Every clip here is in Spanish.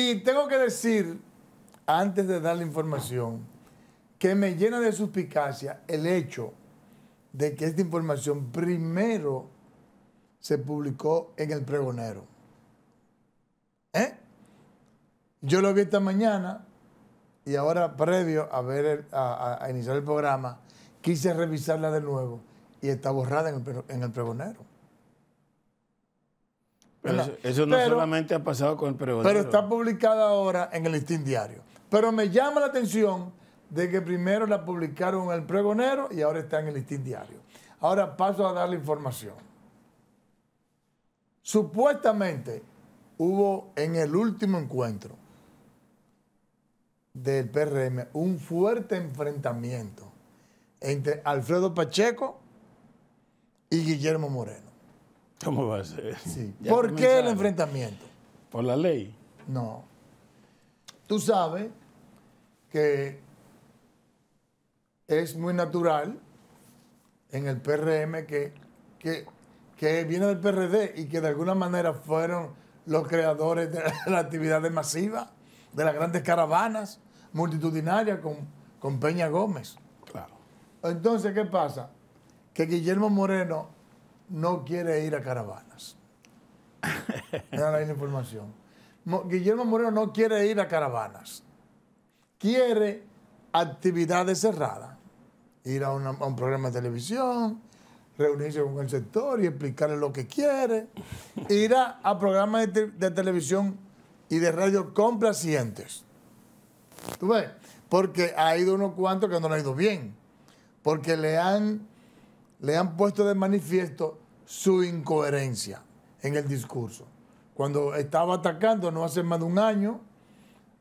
Y tengo que decir, antes de dar la información, que me llena de suspicacia el hecho de que esta información primero se publicó en el pregonero. ¿Eh? Yo lo vi esta mañana y ahora previo a, a, iniciar el programa, quise revisarla de nuevo y está borrada en el pregonero eso, no solamente ha pasado con el pregonero. Pero está publicada ahora en el listín diario. Pero me llama la atención de que primero la publicaron en el pregonero y ahora está en el listín diario. Ahora paso a dar la información. Supuestamente hubo en el último encuentro del PRM un fuerte enfrentamiento entre Alfredo Pacheco y Guillermo Moreno. ¿Cómo va a ser? Sí. ¿Por qué el enfrentamiento? ¿Por la ley? No. Tú sabes que es muy natural en el PRM que, que, viene del PRD y que de alguna manera fueron los creadores de la actividad masivas, masiva, de las grandes caravanas multitudinarias con, con Peña Gómez. Claro. Entonces, ¿qué pasa? Que Guillermo Moreno no quiere ir a caravanas. la información. Guillermo Moreno no quiere ir a caravanas. Quiere actividades cerradas. Ir a, un programa de televisión, reunirse con el sector y explicarle lo que quiere. Ir a, programas de, televisión y de radio complacientes. ¿Tú ves? Porque ha ido unos cuantos que no le ha ido bien. Porque le han le han puesto de manifiesto su incoherencia en el discurso. Cuando estaba atacando, no hace más de un año,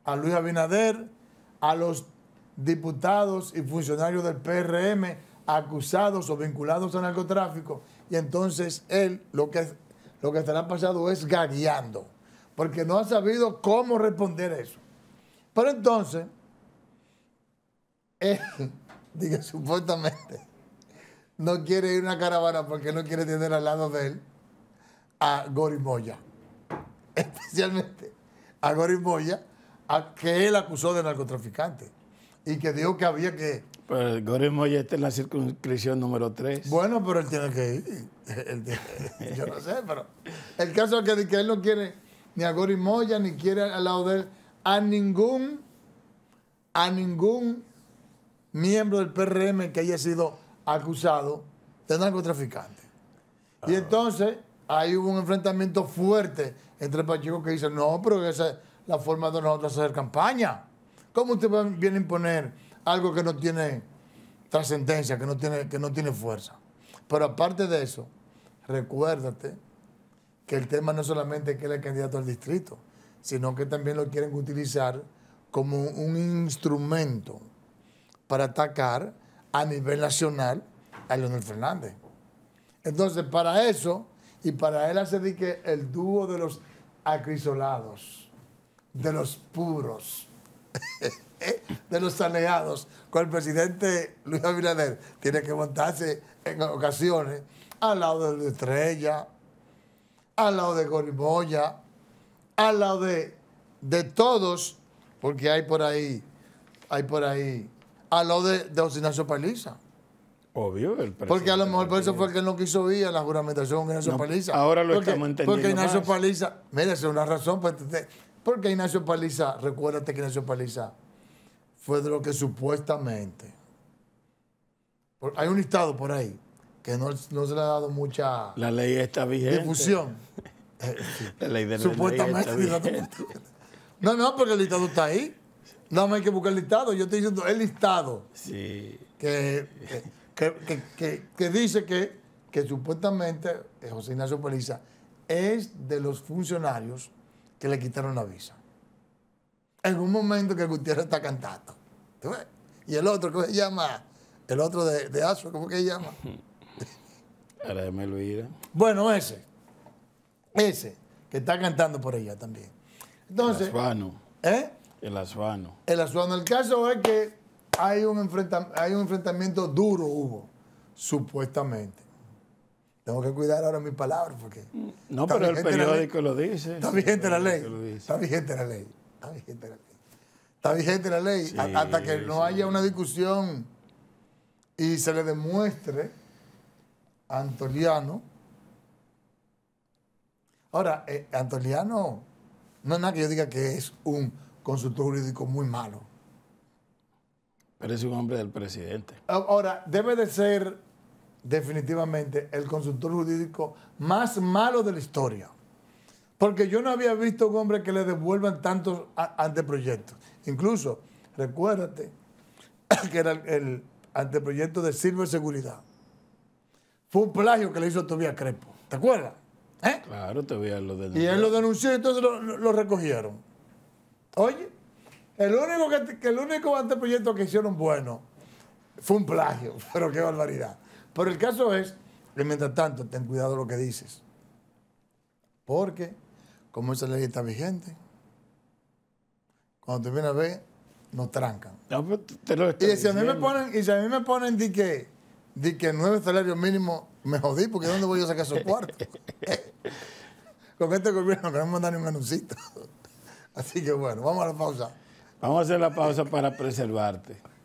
a Luis Abinader, a los diputados y funcionarios del PRM acusados o vinculados al narcotráfico, y entonces él lo que, lo que estará pasando es gagueando, porque no ha sabido cómo responder eso. Pero entonces, él, diga supuestamente, no quiere ir a una caravana porque no quiere tener al lado de él a Gori Moya. Especialmente a Moya a que él acusó de narcotraficante y que dijo que había que... Pues, Gori Moya está en la circunscripción número 3. Bueno, pero él tiene que ir. yo no sé, pero... El caso es que, él no quiere ni a Gori Moya ni quiere al lado de él a ningún, a ningún miembro del PRM que haya sido acusado de narcotraficante. Y entonces ahí hubo un enfrentamiento fuerte entre Pacheco que dice, no, pero esa es la forma de nosotros hacer campaña. ¿Cómo usted viene a imponer algo que no tiene trascendencia, que no tiene, que no tiene fuerza? Pero aparte de eso, recuérdate que el tema no es solamente que él es candidato al distrito, sino que también lo quieren utilizar como un instrumento para atacar a nivel nacional a Leonel Fernández. Entonces, para eso, y para él de que el dúo de los acrisolados, de los puros, de los saneados, con el presidente Luis Abinader, tiene que montarse en ocasiones al lado de Estrella, al lado de Gorimoya, al lado de, de todos, porque hay por ahí, hay por ahí a lo de, de Ignacio Paliza. Obvio, el Porque a lo mejor por eso fue que no quiso ir a la juramentación con Ignacio Paliza. Ahora lo estamos entendiendo. Porque Ignacio Paliza, mira, es una razón. Pues, porque Ignacio Paliza, recuérdate que Ignacio Paliza fue de lo que supuestamente. hay un listado por ahí que no, se le ha dado mucha. La ley está vigente. Difusión. la ley de la Supuestamente. No, no, porque el listado está ahí. No, me hay que buscar el listado. Yo estoy diciendo el listado. Sí. Que, que, dice que, supuestamente eh, José Ignacio Pelisa es de los funcionarios que le quitaron la visa. En un momento que Gutiérrez está cantando. Y el otro, ¿cómo se llama? El otro de, de ¿cómo que se llama? Ahora Bueno, ese. Ese, que está cantando por ella también. Entonces. ¿Eh? El Azuano. El Azuano. El caso es que hay un, enfrentamiento, hay un enfrentamiento duro, hubo, supuestamente. Tengo que cuidar ahora mis palabras porque... No, pero el periódico lo dice. Está vigente la ley. Está vigente la ley. Está vigente la ley. Está vigente la ley. hasta que no haya una discusión y se le demuestre a Antoliano. Ahora, eh, Antoliano, no es nada que yo diga que es un consultor jurídico muy malo. Pero es un hombre del presidente. Ahora, debe de ser definitivamente el consultor jurídico más malo de la historia. Porque yo no había visto un hombre que le devuelvan tantos anteproyectos. Incluso, recuérdate que era el anteproyecto de Seguridad Fue un plagio que le hizo Tobias Crepo ¿Te acuerdas? ¿Eh? Claro, Tobias lo denunció. Y él lo denunció y entonces lo recogieron. Oye, el único, que, el único anteproyecto que hicieron bueno fue un plagio, pero qué barbaridad. Pero el caso es que mientras tanto, ten cuidado lo que dices. Porque, como esa ley está vigente, cuando te viene a ver, nos trancan. y, si a mí me ponen, me de que, que nueve salarios mínimos, me jodí, porque ¿dónde voy a sacar esos cuartos? Con este gobierno que no me ni un anuncito. Así que bueno, vamos a la pausa. Vamos a hacer la pausa para preservarte.